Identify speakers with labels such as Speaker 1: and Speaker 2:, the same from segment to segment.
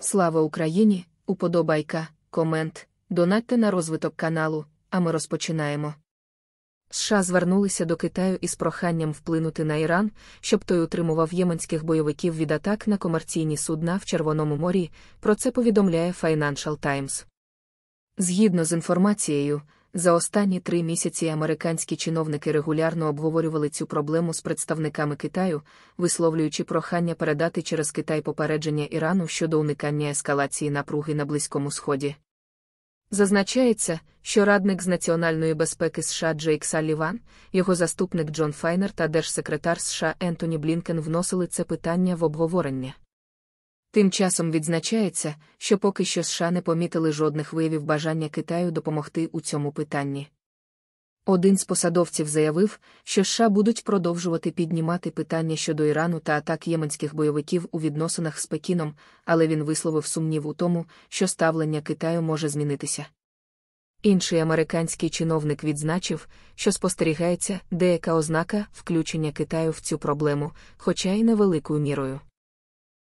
Speaker 1: Слава Україні! Уподобайка, комент, донатьте на розвиток каналу, а ми розпочинаємо. США звернулися до Китаю із проханням вплинути на Іран, щоб той утримував єменських бойовиків від атак на комерційні судна в Червоному морі. Про це повідомляє Financial Times. Згідно з інформацією, за останні три місяці американські чиновники регулярно обговорювали цю проблему з представниками Китаю, висловлюючи прохання передати через Китай попередження Ірану щодо уникання ескалації напруги на Близькому Сході. Зазначається, що радник з національної безпеки США Джейк Салліван, його заступник Джон Файнер та держсекретар США Ентоні Блінкен вносили це питання в обговорення. Тим часом відзначається, що поки що США не помітили жодних виявів бажання Китаю допомогти у цьому питанні. Один з посадовців заявив, що США будуть продовжувати піднімати питання щодо Ірану та атак єменських бойовиків у відносинах з Пекіном, але він висловив сумнів у тому, що ставлення Китаю може змінитися. Інший американський чиновник відзначив, що спостерігається деяка ознака включення Китаю в цю проблему, хоча й невеликою мірою.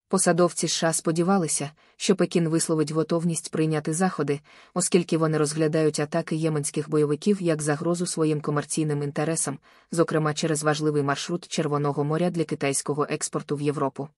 Speaker 1: Посадовці США сподівалися, що Пекін висловить готовність прийняти заходи, оскільки вони розглядають атаки єменських бойовиків як загрозу своїм комерційним інтересам, зокрема через важливий маршрут Червоного моря для китайського експорту в Європу.